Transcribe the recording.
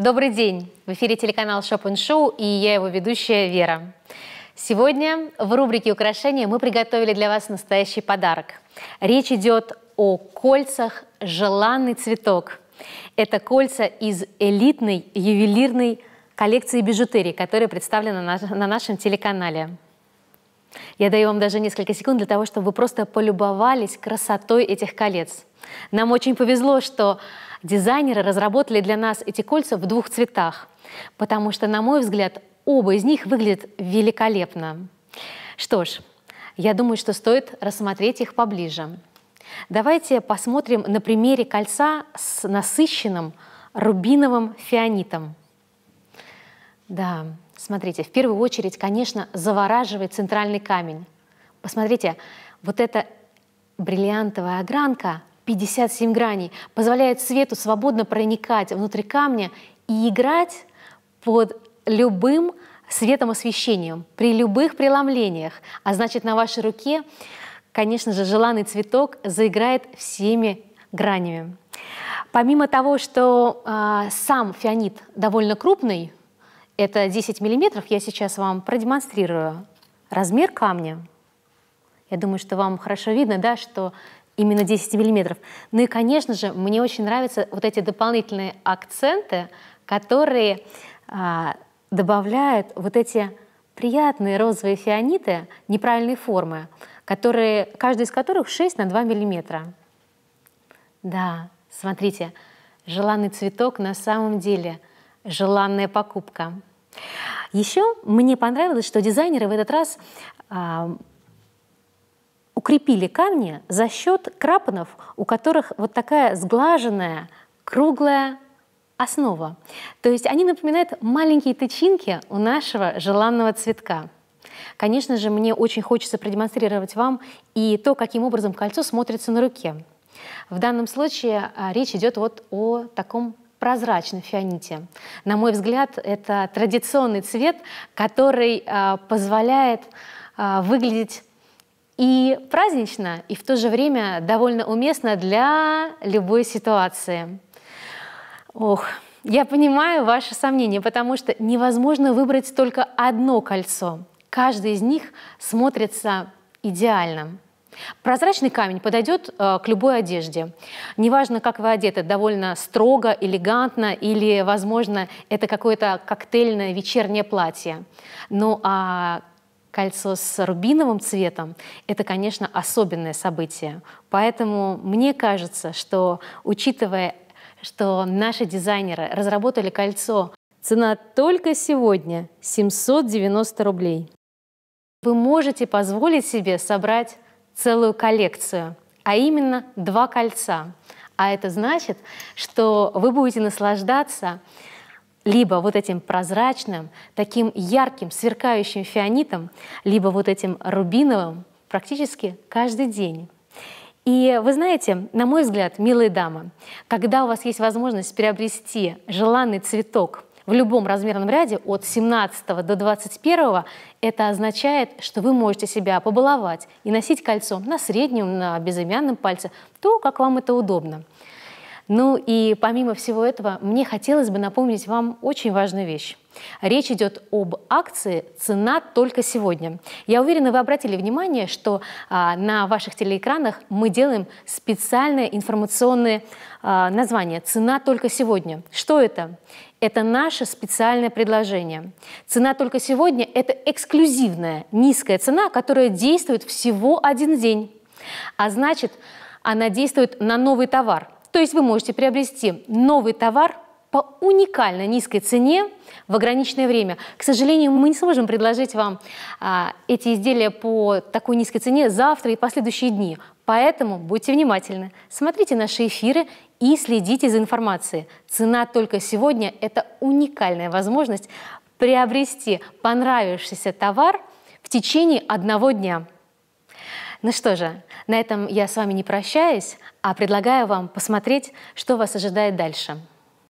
Добрый день! В эфире телеканал Шопен Шоу и я его ведущая Вера. Сегодня в рубрике «Украшения» мы приготовили для вас настоящий подарок. Речь идет о кольцах «Желанный цветок». Это кольца из элитной ювелирной коллекции бижутерии, которая представлена на нашем телеканале. Я даю вам даже несколько секунд для того, чтобы вы просто полюбовались красотой этих колец. Нам очень повезло, что Дизайнеры разработали для нас эти кольца в двух цветах, потому что, на мой взгляд, оба из них выглядят великолепно. Что ж, я думаю, что стоит рассмотреть их поближе. Давайте посмотрим на примере кольца с насыщенным рубиновым фианитом. Да, смотрите, в первую очередь, конечно, завораживает центральный камень. Посмотрите, вот эта бриллиантовая огранка, 57 граней, позволяет свету свободно проникать внутрь камня и играть под любым светом освещением, при любых преломлениях. А значит, на вашей руке, конечно же, желанный цветок заиграет всеми гранями. Помимо того, что э, сам фианит довольно крупный, это 10 миллиметров, я сейчас вам продемонстрирую размер камня. Я думаю, что вам хорошо видно, да, что именно 10 миллиметров. Ну и, конечно же, мне очень нравятся вот эти дополнительные акценты, которые а, добавляют вот эти приятные розовые фианиты неправильной формы, которые, каждый из которых 6 на 2 миллиметра. Да, смотрите, желанный цветок на самом деле желанная покупка. Еще мне понравилось, что дизайнеры в этот раз а, укрепили камни за счет крапанов, у которых вот такая сглаженная, круглая основа. То есть они напоминают маленькие тычинки у нашего желанного цветка. Конечно же, мне очень хочется продемонстрировать вам и то, каким образом кольцо смотрится на руке. В данном случае а, речь идет вот о таком прозрачном фианите. На мой взгляд, это традиционный цвет, который а, позволяет а, выглядеть и празднично, и в то же время довольно уместно для любой ситуации. Ох, я понимаю ваши сомнения, потому что невозможно выбрать только одно кольцо. Каждый из них смотрится идеально. Прозрачный камень подойдет э, к любой одежде. Неважно, как вы одеты, довольно строго, элегантно или, возможно, это какое-то коктейльное вечернее платье. Ну а кольцо с рубиновым цветом, это, конечно, особенное событие. Поэтому мне кажется, что учитывая, что наши дизайнеры разработали кольцо, цена только сегодня 790 рублей. Вы можете позволить себе собрать целую коллекцию, а именно два кольца. А это значит, что вы будете наслаждаться либо вот этим прозрачным, таким ярким, сверкающим фианитом, либо вот этим рубиновым практически каждый день. И вы знаете, на мой взгляд, милые дамы, когда у вас есть возможность приобрести желанный цветок в любом размерном ряде от 17 до 21, это означает, что вы можете себя побаловать и носить кольцо на среднем, на безымянном пальце, то, как вам это удобно. Ну и помимо всего этого, мне хотелось бы напомнить вам очень важную вещь. Речь идет об акции «Цена только сегодня». Я уверена, вы обратили внимание, что а, на ваших телеэкранах мы делаем специальное информационное а, название «Цена только сегодня». Что это? Это наше специальное предложение. Цена только сегодня – это эксклюзивная низкая цена, которая действует всего один день. А значит, она действует на новый товар – то есть вы можете приобрести новый товар по уникально низкой цене в ограниченное время. К сожалению, мы не сможем предложить вам а, эти изделия по такой низкой цене завтра и последующие дни. Поэтому будьте внимательны, смотрите наши эфиры и следите за информацией. Цена только сегодня – это уникальная возможность приобрести понравившийся товар в течение одного дня. Ну что же, на этом я с вами не прощаюсь, а предлагаю вам посмотреть, что вас ожидает дальше.